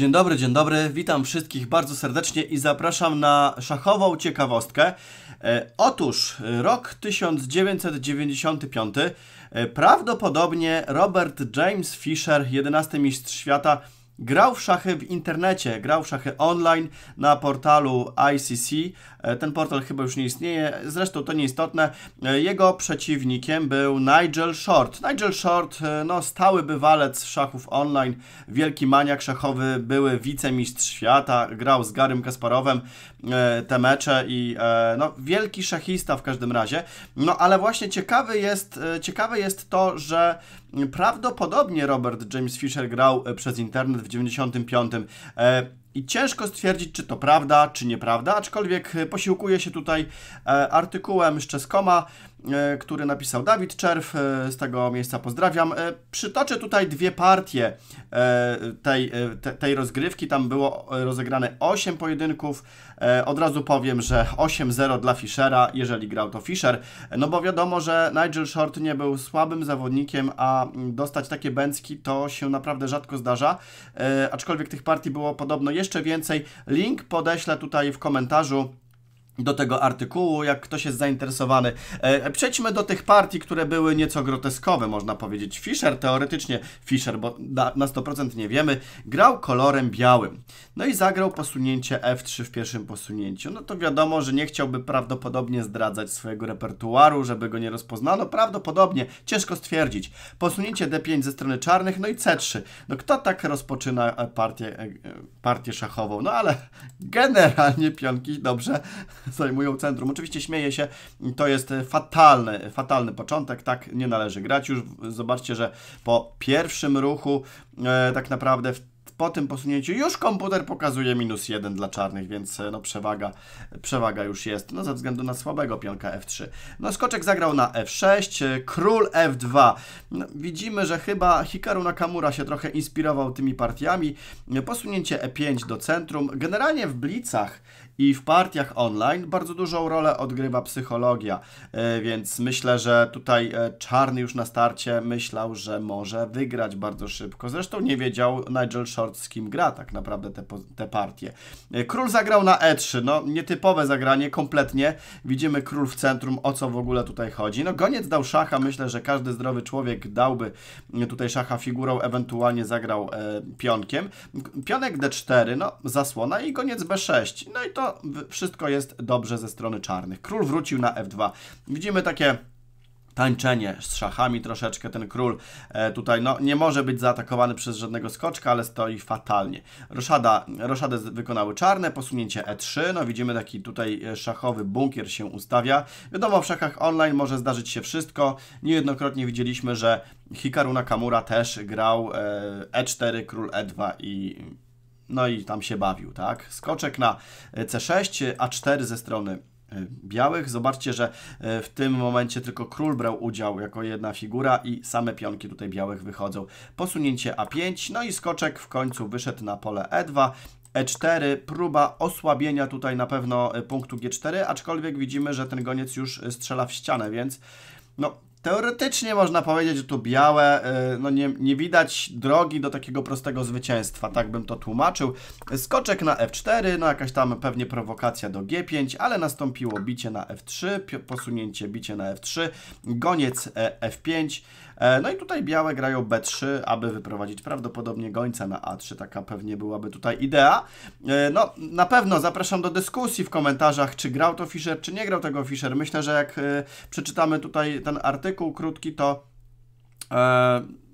Dzień dobry, dzień dobry. Witam wszystkich bardzo serdecznie i zapraszam na szachową ciekawostkę. E, otóż e, rok 1995 e, prawdopodobnie Robert James Fisher, 11 mistrz świata, grał w szachy w internecie, grał w szachy online na portalu ICC E, ten portal chyba już nie istnieje, zresztą to nieistotne. E, jego przeciwnikiem był Nigel Short. Nigel Short, e, no stały bywalec szachów online, wielki maniak szachowy, były wicemistrz świata, grał z Garym Kasparowem te mecze i no wielki szachista w każdym razie. No ale właśnie ciekawy jest, ciekawe jest to, że prawdopodobnie Robert James Fisher grał przez internet w 95. I ciężko stwierdzić, czy to prawda, czy nieprawda, aczkolwiek e, posiłkuję się tutaj e, artykułem z Czeskoma, E, który napisał Dawid Czerw, e, z tego miejsca pozdrawiam. E, przytoczę tutaj dwie partie tej, tej rozgrywki, tam było rozegrane 8 pojedynków. Od razu powiem, że 8-0 dla Fischera, jeżeli grał to Fischer, no bo wiadomo, że Nigel Short nie był słabym zawodnikiem, a dostać takie bęcki to się naprawdę rzadko zdarza, aczkolwiek tych partii było podobno jeszcze więcej. Link podeślę tutaj w komentarzu do tego artykułu, jak ktoś jest zainteresowany. E, przejdźmy do tych partii, które były nieco groteskowe, można powiedzieć. Fischer, teoretycznie Fischer, bo na 100% nie wiemy, grał kolorem białym. No i zagrał posunięcie F3 w pierwszym posunięciu. No to wiadomo, że nie chciałby prawdopodobnie zdradzać swojego repertuaru, żeby go nie rozpoznano. Prawdopodobnie, ciężko stwierdzić. Posunięcie D5 ze strony czarnych, no i C3. No kto tak rozpoczyna e, partię, e, partię szachową? No ale generalnie pionki dobrze zajmują centrum. Oczywiście śmieję się, to jest fatalny, fatalny początek, tak nie należy grać. Już zobaczcie, że po pierwszym ruchu e, tak naprawdę w po tym posunięciu już komputer pokazuje minus jeden dla czarnych, więc e, no przewaga, przewaga już jest, no ze względu na słabego pionka F3. No skoczek zagrał na F6, e, król F2. No, widzimy, że chyba Hikaru Nakamura się trochę inspirował tymi partiami. Posunięcie E5 do centrum. Generalnie w blicach i w partiach online bardzo dużą rolę odgrywa psychologia, e, więc myślę, że tutaj e, Czarny już na starcie myślał, że może wygrać bardzo szybko. Zresztą nie wiedział Nigel Short z kim gra tak naprawdę te, te partie. E, król zagrał na E3, no nietypowe zagranie, kompletnie. Widzimy król w centrum, o co w ogóle tutaj chodzi. No goniec dał szacha, myślę, że każdy zdrowy człowiek dałby tutaj szacha figurą, ewentualnie zagrał e, pionkiem. Pionek D4, no zasłona i goniec B6. No i to wszystko jest dobrze ze strony czarnych. Król wrócił na f2. Widzimy takie tańczenie z szachami troszeczkę. Ten król e, tutaj no, nie może być zaatakowany przez żadnego skoczka, ale stoi fatalnie. Roszada, roszadę wykonały czarne, posunięcie e3. No widzimy taki tutaj e, szachowy bunkier się ustawia. Wiadomo, w szachach online może zdarzyć się wszystko. Niejednokrotnie widzieliśmy, że Hikaru Nakamura też grał e, e4, król e2 i no i tam się bawił, tak? Skoczek na e, C6, A4 ze strony e, białych. Zobaczcie, że e, w tym momencie tylko król brał udział jako jedna figura i same pionki tutaj białych wychodzą. Posunięcie A5, no i skoczek w końcu wyszedł na pole E2. E4, próba osłabienia tutaj na pewno punktu G4, aczkolwiek widzimy, że ten goniec już strzela w ścianę, więc no, Teoretycznie można powiedzieć, że tu białe, y, no nie, nie widać drogi do takiego prostego zwycięstwa, tak bym to tłumaczył. Skoczek na F4, no jakaś tam pewnie prowokacja do G5, ale nastąpiło bicie na F3, posunięcie bicie na F3, goniec e, F5, E, no i tutaj białe grają B3, aby wyprowadzić prawdopodobnie gońca na A3. Taka pewnie byłaby tutaj idea. E, no, na pewno zapraszam do dyskusji w komentarzach, czy grał to Fischer, czy nie grał tego Fischer. Myślę, że jak e, przeczytamy tutaj ten artykuł krótki, to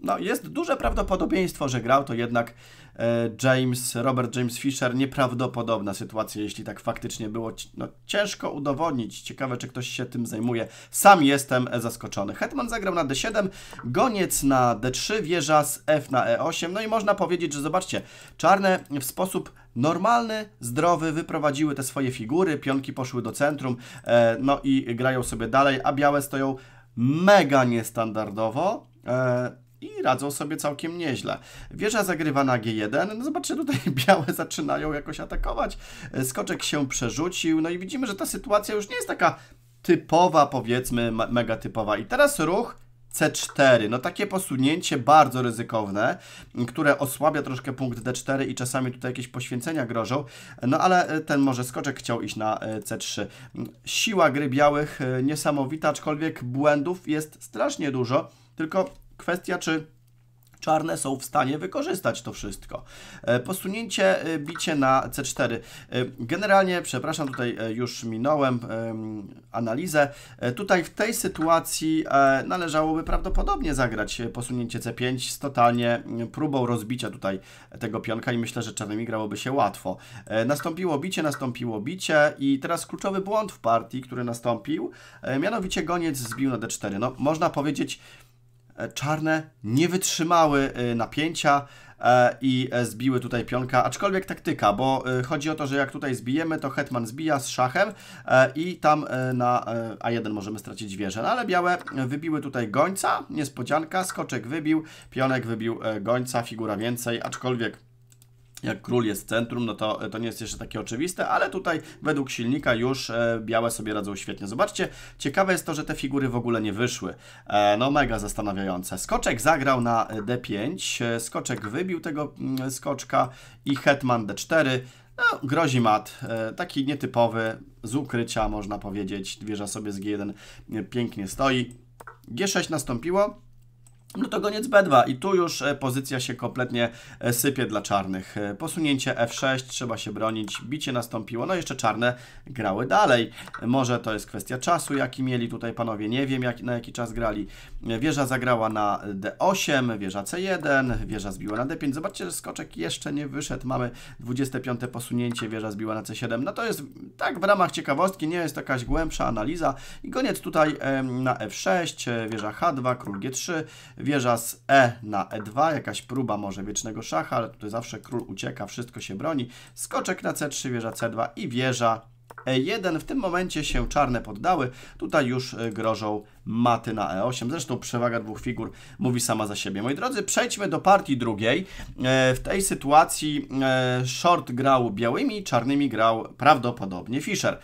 no, jest duże prawdopodobieństwo, że grał to jednak E, James, Robert James Fisher, nieprawdopodobna sytuacja, jeśli tak faktycznie było. No, ciężko udowodnić. Ciekawe, czy ktoś się tym zajmuje. Sam jestem zaskoczony. Hetman zagrał na D7, goniec na D3, wieża z F na E8. No i można powiedzieć, że zobaczcie, czarne w sposób normalny, zdrowy, wyprowadziły te swoje figury, pionki poszły do centrum, e, no i grają sobie dalej, a białe stoją mega niestandardowo. E, i radzą sobie całkiem nieźle. Wieża zagrywa na G1, no zobaczcie, tutaj białe zaczynają jakoś atakować, skoczek się przerzucił, no i widzimy, że ta sytuacja już nie jest taka typowa, powiedzmy, mega typowa. I teraz ruch C4. No takie posunięcie bardzo ryzykowne, które osłabia troszkę punkt D4 i czasami tutaj jakieś poświęcenia grożą, no ale e, ten może skoczek chciał iść na e, C3. Siła gry białych e, niesamowita, aczkolwiek błędów jest strasznie dużo, tylko kwestia, czy czarne są w stanie wykorzystać to wszystko. E, posunięcie, e, bicie na C4. E, generalnie, przepraszam, tutaj już minąłem analizę. Tutaj w tej sytuacji należałoby prawdopodobnie zagrać posunięcie C5 z totalnie próbą rozbicia tutaj tego pionka i myślę, że czarnymi grałoby się łatwo. Nastąpiło bicie, nastąpiło bicie i teraz kluczowy błąd w partii, który nastąpił, mianowicie goniec zbił na D4. No, można powiedzieć, E, czarne nie wytrzymały e, napięcia e, i zbiły tutaj pionka, aczkolwiek taktyka, bo chodzi o to, że jak tutaj zbijemy, to hetman zbija z szachem i tam na A1 możemy stracić wieżę, no ale białe wybiły tutaj gońca, niespodzianka, skoczek wybił, pionek wybił gońca, figura więcej, aczkolwiek jak król jest centrum, no to, to nie jest jeszcze takie oczywiste, ale tutaj według silnika już e, białe sobie radzą świetnie. Zobaczcie, ciekawe jest to, że te figury w ogóle nie wyszły. E, no mega zastanawiające. Skoczek zagrał na e, D5, skoczek wybił tego mm, skoczka i hetman D4. No, grozi mat, taki nietypowy, z ukrycia można powiedzieć. Wieża sobie z G1 pięknie stoi. G6 nastąpiło, no to goniec B2 i tu już e, pozycja się kompletnie e, sypie dla czarnych. E, posunięcie F6, trzeba się bronić, bicie nastąpiło, no jeszcze czarne grały dalej. Może to jest kwestia czasu, jaki mieli tutaj panowie, nie wiem jak, na jaki czas grali. Wieża zagrała na D8, wieża C1, wieża zbiła na D5. Zobaczcie, że skoczek jeszcze nie wyszedł, mamy 25 posunięcie, wieża zbiła na C7. No to jest tak w ramach ciekawostki, nie jest to jakaś głębsza analiza. I goniec tutaj na F6, wieża H2, król G3, Wieża z E na E2, jakaś próba może wiecznego szacha, ale tutaj zawsze król ucieka, wszystko się broni. Skoczek na C3, wieża C2 i wieża E1. W tym momencie się czarne poddały. Tutaj już e, grożą maty na E8. Zresztą przewaga dwóch figur mówi sama za siebie. Moi drodzy, przejdźmy do partii drugiej. E, w tej sytuacji e, short grał białymi, czarnymi grał prawdopodobnie Fischer.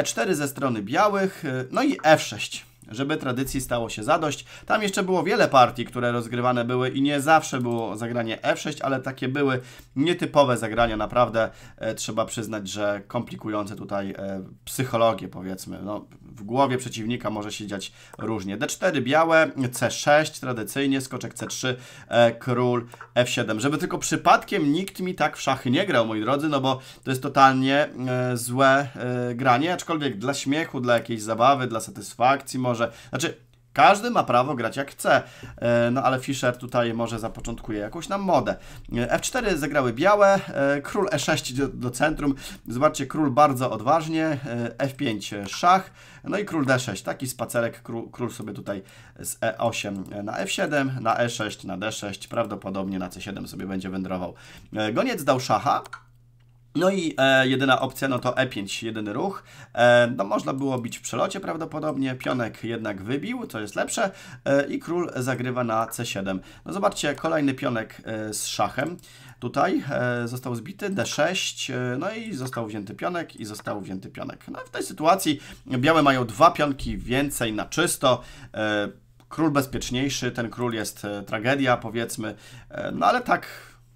E4 ze strony białych, no i F6 żeby tradycji stało się zadość. Tam jeszcze było wiele partii, które rozgrywane były i nie zawsze było zagranie F6, ale takie były nietypowe zagrania, naprawdę e, trzeba przyznać, że komplikujące tutaj e, psychologię powiedzmy. No, w głowie przeciwnika może się dziać różnie. D4 białe, C6 tradycyjnie, skoczek C3, e, król F7. Żeby tylko przypadkiem nikt mi tak w szachy nie grał, moi drodzy, no bo to jest totalnie e, złe e, granie, aczkolwiek dla śmiechu, dla jakiejś zabawy, dla satysfakcji może może. Znaczy, każdy ma prawo grać jak chce, e, no ale Fischer tutaj może zapoczątkuje jakąś nam modę. E, F4 zagrały białe, e, król E6 do, do, centrum, zobaczcie, król bardzo odważnie, F5 szach, no i król D6, taki spacerek, król, król sobie tutaj z E8 na F7, na E6, na D6, prawdopodobnie na C7 sobie będzie wędrował. Goniec dał szacha, no i e, jedyna opcja no to E5, jedyny ruch. E, no można było bić w przelocie prawdopodobnie, pionek jednak wybił, co jest lepsze e, i król zagrywa na C7. No zobaczcie, kolejny pionek e, z szachem. Tutaj e, został zbity D6, e, no i został wzięty pionek i został wzięty pionek. No w tej sytuacji białe mają dwa pionki więcej na czysto król bezpieczniejszy, ten król jest e, tragedia, powiedzmy. E, no ale tak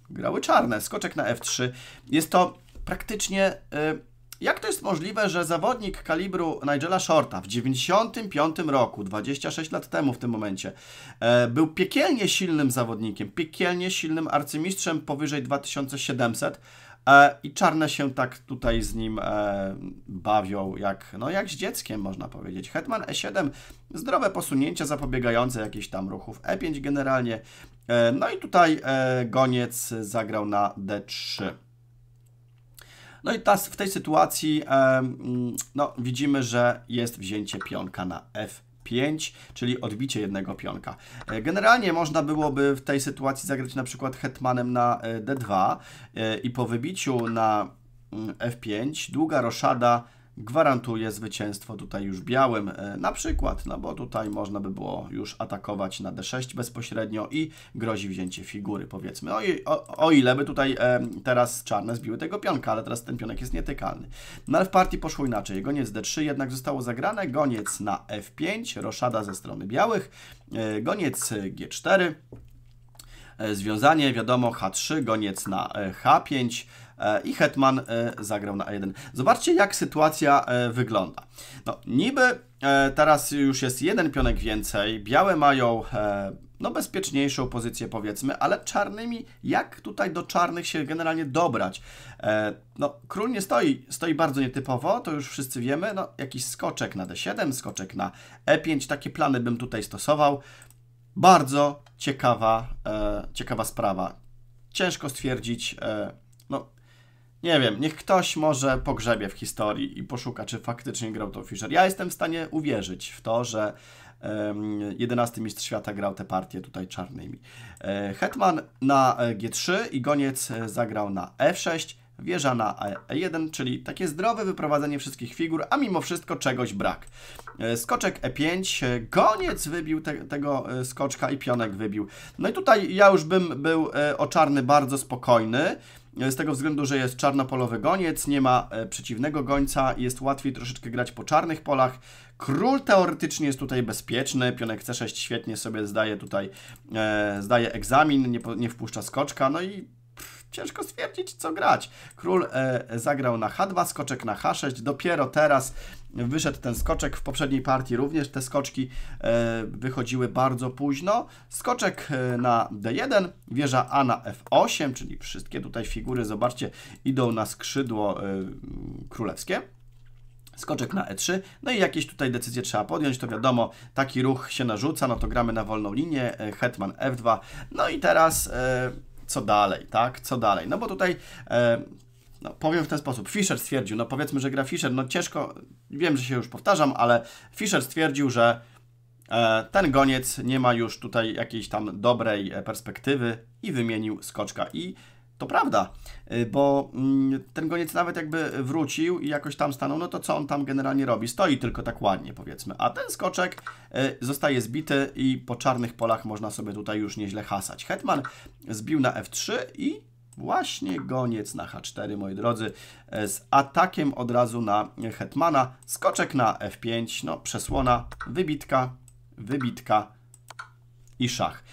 grały czarne. Skoczek na f3. Jest to praktycznie. Y, jak to jest możliwe, że zawodnik kalibru Nigela Shorta w 95 roku, 26 lat temu w tym momencie, e, był piekielnie silnym zawodnikiem, piekielnie silnym arcymistrzem powyżej 2700 e, i czarne się tak tutaj z nim e, bawią, jak, no jak z dzieckiem można powiedzieć. Hetman E7, zdrowe posunięcia zapobiegające jakichś tam ruchów E5 generalnie. No i tutaj goniec zagrał na D3. No i ta, w tej sytuacji mm, no, widzimy, że jest wzięcie pionka na F5, czyli odbicie jednego pionka. E, generalnie można byłoby w tej sytuacji zagrać na przykład hetmanem na e, D2 e, i po wybiciu na mm, F5 długa roszada gwarantuje zwycięstwo tutaj już białym e, na przykład, no bo tutaj można by było już atakować na d6 bezpośrednio i grozi wzięcie figury powiedzmy, o, o, o ile by tutaj e, teraz czarne zbiły tego pionka, ale teraz ten pionek jest nietykalny. No ale w partii poszło inaczej, goniec d3 jednak zostało zagrane, goniec na f5, roszada ze strony białych, e, goniec g4, e, związanie wiadomo h3, goniec na e, h5, E, i hetman e, zagrał na A1. Zobaczcie, jak sytuacja e, wygląda. No, niby teraz już jest jeden pionek więcej, białe mają no bezpieczniejszą pozycję powiedzmy, ale czarnymi, jak tutaj do czarnych się generalnie dobrać? no, król nie stoi, stoi bardzo nietypowo, to już wszyscy wiemy, no jakiś skoczek na d7, skoczek na e5, takie plany bym tutaj stosował. Bardzo ciekawa, e, ciekawa sprawa. Ciężko stwierdzić, e, nie wiem, niech ktoś może pogrzebie w historii i poszuka, czy faktycznie grał to Fischer. Ja jestem w stanie uwierzyć w to, że um, 11 mistrz świata grał te partie tutaj czarnymi. E, Hetman na e, G3 i goniec e, zagrał na F6, wieża na E1, czyli takie zdrowe wyprowadzenie wszystkich figur, a mimo wszystko czegoś brak. Skoczek E5, goniec wybił te, tego skoczka i pionek wybił. No i tutaj ja już bym był o czarny bardzo spokojny, z tego względu, że jest czarnopolowy goniec, nie ma e, przeciwnego gońca, jest łatwiej troszeczkę grać po czarnych polach. Król teoretycznie jest tutaj bezpieczny, pionek C6 świetnie sobie zdaje tutaj, e, zdaje egzamin, nie, nie wpuszcza skoczka, no i ciężko stwierdzić, co grać. Król e, zagrał na H2, skoczek na H6, dopiero teraz wyszedł ten skoczek. W poprzedniej partii również te skoczki e, wychodziły bardzo późno. Skoczek e, na D1, wieża A na F8, czyli wszystkie tutaj figury, zobaczcie, idą na skrzydło e, królewskie skoczek na E3, no i jakieś tutaj decyzje trzeba podjąć, to wiadomo, taki ruch się narzuca, no to gramy na wolną linię, e, hetman F2, no i teraz e, co dalej, tak? Co dalej? No bo tutaj e, no, powiem w ten sposób. Fischer stwierdził, no powiedzmy, że gra Fischer, no ciężko, wiem, że się już powtarzam, ale Fischer stwierdził, że e, ten goniec nie ma już tutaj jakiejś tam dobrej e, perspektywy i wymienił skoczka. I to prawda, y, bo mm, ten goniec nawet jakby wrócił i jakoś tam stanął, no to co on tam generalnie robi? Stoi tylko tak ładnie, powiedzmy. A ten skoczek y, zostaje zbity i po czarnych polach można sobie tutaj już nieźle hasać. Hetman zbił na F3 i właśnie goniec na H4, moi drodzy, y, z atakiem od razu na Hetmana. Skoczek na F5, no przesłona, wybitka, wybitka i szach.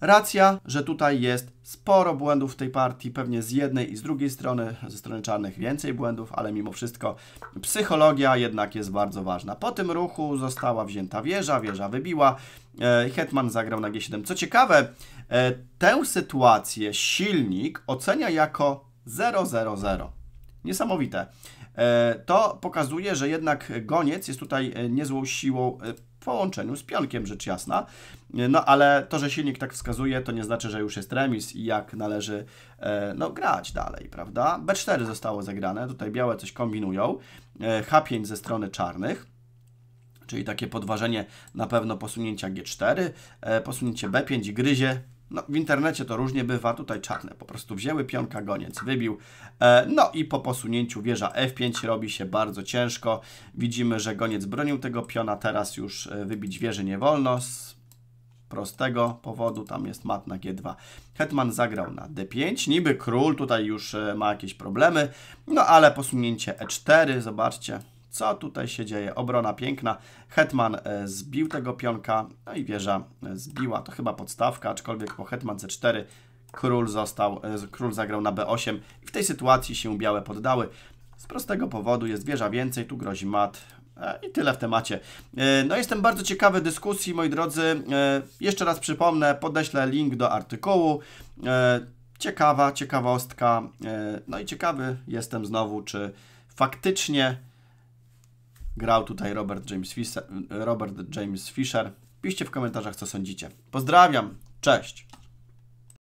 Racja, że tutaj jest sporo błędów w tej partii, pewnie z jednej i z drugiej strony, ze strony czarnych więcej błędów, ale mimo wszystko psychologia jednak jest bardzo ważna. Po tym ruchu została wzięta wieża, wieża wybiła, e, Hetman zagrał na G7. Co ciekawe, e, tę sytuację silnik ocenia jako 000. Niesamowite. E, to pokazuje, że jednak goniec jest tutaj niezłą siłą połączeniu z pionkiem, rzecz jasna. No ale to, że silnik tak wskazuje, to nie znaczy, że już jest remis i jak należy e, no, grać dalej, prawda? B4 zostało zagrane, tutaj białe coś kombinują, e, H5 ze strony czarnych, czyli takie podważenie na pewno posunięcia G4, e, posunięcie B5 i gryzie no, w internecie to różnie bywa, tutaj czarne po prostu wzięły pionka, goniec wybił. E, no i po posunięciu wieża F5 robi się bardzo ciężko. Widzimy, że goniec bronił tego piona, teraz już e, wybić wieży nie wolno. Z prostego powodu, tam jest mat na G2. Hetman zagrał na D5, niby król tutaj już e, ma jakieś problemy, no ale posunięcie E4, zobaczcie, co tutaj się dzieje? Obrona piękna. Hetman e, zbił tego pionka, no i wieża e, zbiła. To chyba podstawka, aczkolwiek po Hetman C4 król został, e, król zagrał na B8 i w tej sytuacji się białe poddały. Z prostego powodu jest wieża więcej, tu grozi mat, i tyle w temacie. No jestem bardzo ciekawy dyskusji, moi drodzy. Jeszcze raz przypomnę, podeślę link do artykułu. Ciekawa ciekawostka. No i ciekawy jestem znowu, czy faktycznie Grał tutaj Robert James, Fisher, Robert James Fisher. Piszcie w komentarzach, co sądzicie. Pozdrawiam, cześć!